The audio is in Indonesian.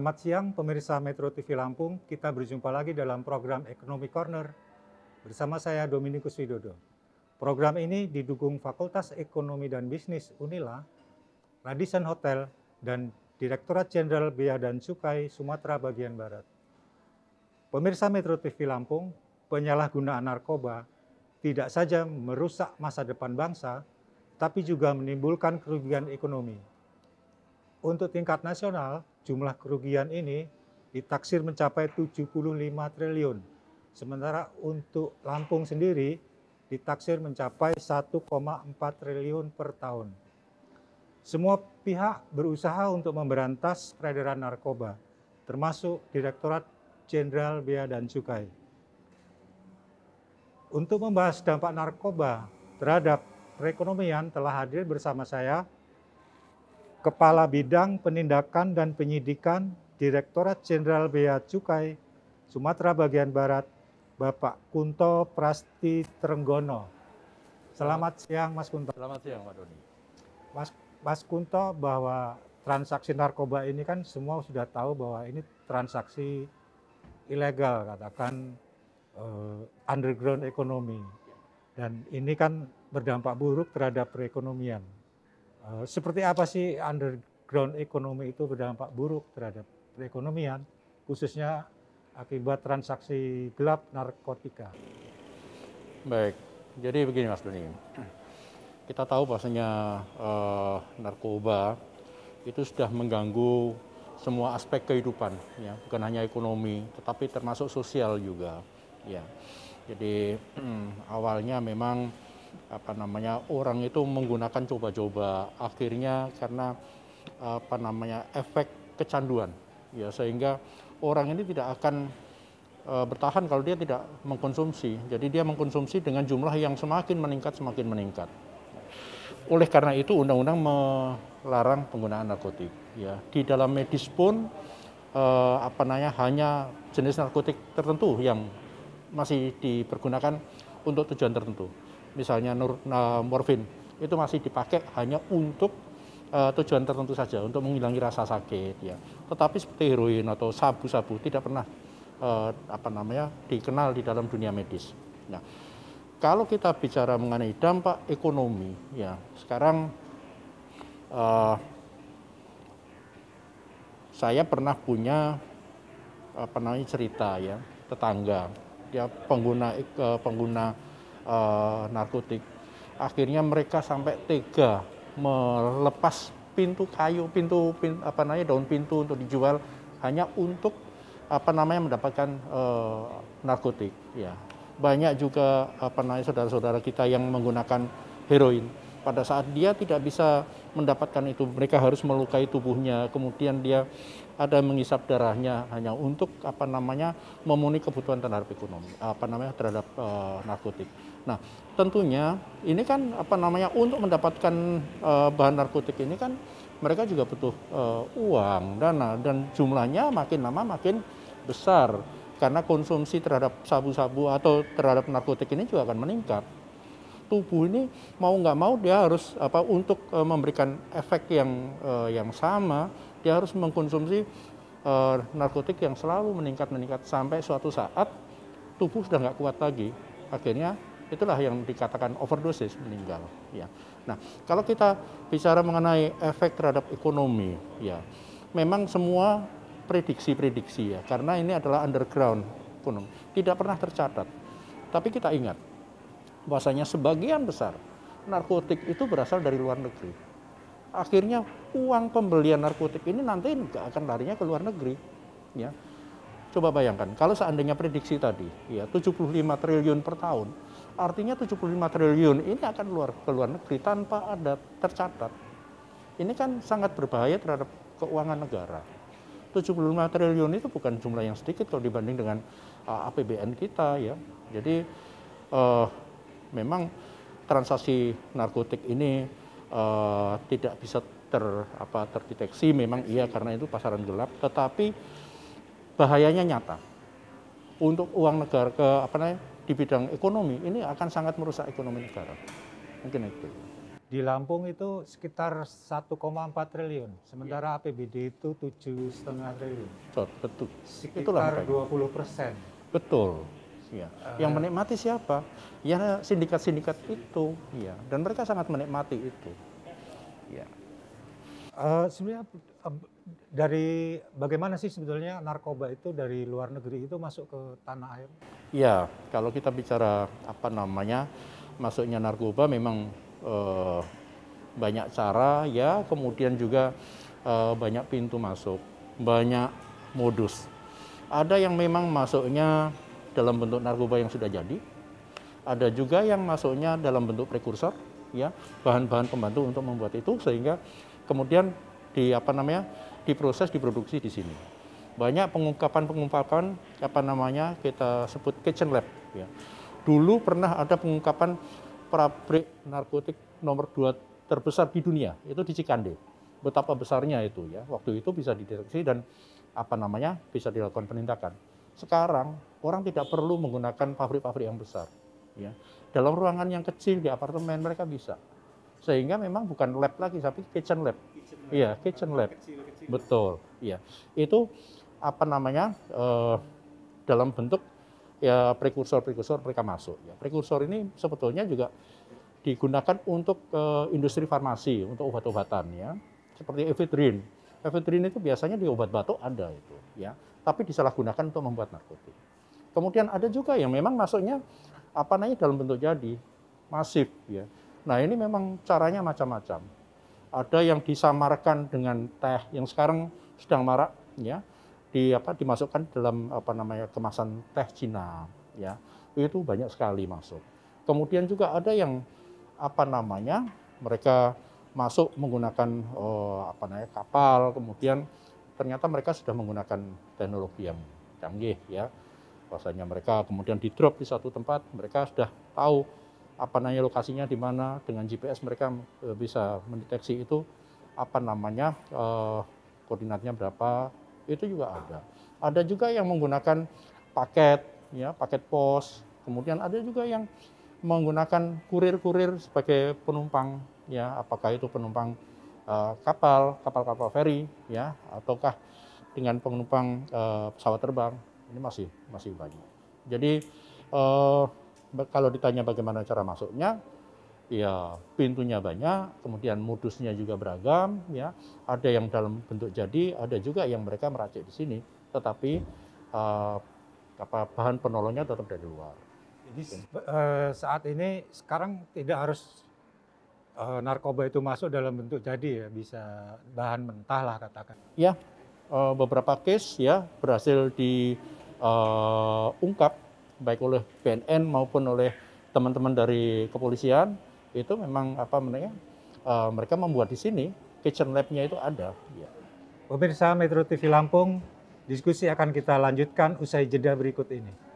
Selamat siang pemirsa Metro TV Lampung. Kita berjumpa lagi dalam program Ekonomi Corner bersama saya Dominikus Widodo. Program ini didukung Fakultas Ekonomi dan Bisnis Unila, Radisson Hotel, dan Direktorat Jenderal Bea dan Cukai Sumatera bagian Barat. Pemirsa Metro TV Lampung, penyalahgunaan narkoba tidak saja merusak masa depan bangsa, tapi juga menimbulkan kerugian ekonomi. Untuk tingkat nasional, jumlah kerugian ini ditaksir mencapai 75 triliun. Sementara untuk Lampung sendiri ditaksir mencapai 1,4 triliun per tahun. Semua pihak berusaha untuk memberantas peredaran narkoba, termasuk Direktorat Jenderal Bea dan Cukai. Untuk membahas dampak narkoba terhadap perekonomian telah hadir bersama saya Kepala Bidang Penindakan dan Penyidikan Direktorat Jenderal Bea Cukai Sumatera bagian Barat, Bapak Kunto Prasti Trenggono. Selamat, siang Mas Kunto. Selamat siang Pak Doni. Mas Mas Kunto bahwa transaksi narkoba ini kan semua sudah tahu bahwa ini transaksi ilegal katakan uh, underground ekonomi dan ini kan berdampak buruk terhadap perekonomian. Eh, seperti apa sih underground ekonomi itu berdampak buruk terhadap perekonomian, khususnya akibat transaksi gelap narkotika? Baik, jadi begini Mas Doni. Kita tahu bahasanya uh, eh, narkoba itu sudah mengganggu semua aspek kehidupan, ya, bukan hanya ekonomi, tetapi termasuk sosial juga. Ya, jadi awalnya memang apa namanya orang itu menggunakan coba-coba akhirnya karena apa namanya efek kecanduan ya sehingga orang ini tidak akan e, bertahan kalau dia tidak mengkonsumsi jadi dia mengkonsumsi dengan jumlah yang semakin meningkat semakin meningkat oleh karena itu undang-undang melarang penggunaan narkotik ya di dalam medis pun e, apa namanya hanya jenis narkotik tertentu yang masih dipergunakan untuk tujuan tertentu misalnya nur, uh, morfin, itu masih dipakai hanya untuk uh, tujuan tertentu saja, untuk menghilangi rasa sakit. Ya. Tetapi seperti heroin atau sabu-sabu tidak pernah uh, apa namanya dikenal di dalam dunia medis. Nah, kalau kita bicara mengenai dampak ekonomi, ya sekarang uh, saya pernah punya apa namanya cerita ya tetangga dia pengguna pengguna uh, narkotik. Akhirnya mereka sampai tega melepas pintu kayu, pintu, pintu apa namanya daun pintu untuk dijual hanya untuk apa namanya mendapatkan uh, narkotik. Ya banyak juga apa namanya saudara-saudara kita yang menggunakan heroin. Pada saat dia tidak bisa mendapatkan itu, mereka harus melukai tubuhnya, kemudian dia ada mengisap darahnya hanya untuk apa namanya memenuhi kebutuhan terhadap ekonomi, apa namanya terhadap e, narkotik. Nah, tentunya ini kan apa namanya untuk mendapatkan e, bahan narkotik ini kan mereka juga butuh e, uang, dana dan jumlahnya makin lama makin besar karena konsumsi terhadap sabu-sabu atau terhadap narkotik ini juga akan meningkat tubuh ini mau nggak mau dia harus apa untuk uh, memberikan efek yang uh, yang sama dia harus mengkonsumsi uh, narkotik yang selalu meningkat meningkat sampai suatu saat tubuh sudah nggak kuat lagi akhirnya itulah yang dikatakan overdosis meninggal ya nah kalau kita bicara mengenai efek terhadap ekonomi ya memang semua prediksi-prediksi ya karena ini adalah underground ekonomi tidak pernah tercatat tapi kita ingat bahwasanya sebagian besar narkotik itu berasal dari luar negeri. Akhirnya uang pembelian narkotik ini nanti nggak akan larinya ke luar negeri. Ya. Coba bayangkan, kalau seandainya prediksi tadi, ya 75 triliun per tahun, artinya 75 triliun ini akan keluar ke luar negeri tanpa ada tercatat. Ini kan sangat berbahaya terhadap keuangan negara. 75 triliun itu bukan jumlah yang sedikit kalau dibanding dengan uh, APBN kita ya. Jadi uh, memang transaksi narkotik ini uh, tidak bisa ter apa terdeteksi memang iya karena itu pasaran gelap tetapi bahayanya nyata untuk uang negara ke apa namanya di bidang ekonomi ini akan sangat merusak ekonomi negara mungkin itu di Lampung itu sekitar 1,4 triliun, sementara APBD iya. itu tujuh setengah triliun. Betul, betul. Sekitar Itulah 20 persen. Betul ya. Yang menikmati siapa? Ya sindikat-sindikat itu, ya. Dan mereka sangat menikmati itu. Ya. Uh, sebenarnya uh, dari bagaimana sih sebetulnya narkoba itu dari luar negeri itu masuk ke tanah air? Ya, kalau kita bicara apa namanya masuknya narkoba memang uh, banyak cara ya, kemudian juga uh, banyak pintu masuk, banyak modus. Ada yang memang masuknya dalam bentuk narkoba yang sudah jadi, ada juga yang masuknya dalam bentuk prekursor, ya bahan-bahan pembantu untuk membuat itu sehingga kemudian di apa namanya diproses diproduksi di sini. Banyak pengungkapan-pengungkapan apa namanya kita sebut kitchen lab. Ya. Dulu pernah ada pengungkapan pabrik narkotik nomor dua terbesar di dunia, itu di Cikande. Betapa besarnya itu ya. Waktu itu bisa dideteksi dan apa namanya bisa dilakukan penindakan sekarang orang tidak perlu menggunakan pabrik-pabrik yang besar. Ya. Dalam ruangan yang kecil di apartemen mereka bisa. Sehingga memang bukan lab lagi, tapi kitchen lab. Iya, kitchen lab. Kecil, kecil. Betul. Iya, itu apa namanya uh, dalam bentuk ya prekursor-prekursor mereka masuk. Ya, prekursor ini sebetulnya juga digunakan untuk uh, industri farmasi, untuk obat-obatan ya, seperti efedrin. Efedrin itu biasanya di obat batuk ada itu, ya tapi disalahgunakan untuk membuat narkotik. Kemudian ada juga yang memang masuknya apa namanya dalam bentuk jadi masif ya. Nah ini memang caranya macam-macam. Ada yang disamarkan dengan teh yang sekarang sedang marak ya di apa dimasukkan dalam apa namanya kemasan teh Cina ya itu banyak sekali masuk. Kemudian juga ada yang apa namanya mereka masuk menggunakan oh, apa namanya kapal kemudian ternyata mereka sudah menggunakan teknologi yang canggih ya. Bahwasanya mereka kemudian di drop di satu tempat, mereka sudah tahu apa namanya lokasinya di mana dengan GPS mereka e, bisa mendeteksi itu apa namanya eh, koordinatnya berapa itu juga ada. Ada juga yang menggunakan paket ya paket pos, kemudian ada juga yang menggunakan kurir-kurir sebagai penumpang ya apakah itu penumpang Eh, kapal, kapal-kapal feri, ya, ataukah dengan penumpang uh, pesawat terbang ini masih masih banyak. Jadi uh, kalau ditanya bagaimana cara masuknya, ya pintunya banyak, kemudian modusnya juga beragam, ya ada yang dalam bentuk jadi, ada juga yang mereka meracik di sini, tetapi uh, apa bahan penolongnya tetap dari luar. Jadi saat ini sekarang tidak harus uh, narkoba itu masuk dalam bentuk jadi ya bisa bahan mentah lah katakan. Ya uh, beberapa case ya berhasil diungkap eh, uh, baik oleh BNN maupun oleh teman-teman dari kepolisian itu memang apa namanya uh, mereka membuat di sini kitchen labnya itu ada. Ya. Pemirsa Metro TV Lampung, diskusi akan kita lanjutkan usai jeda berikut ini.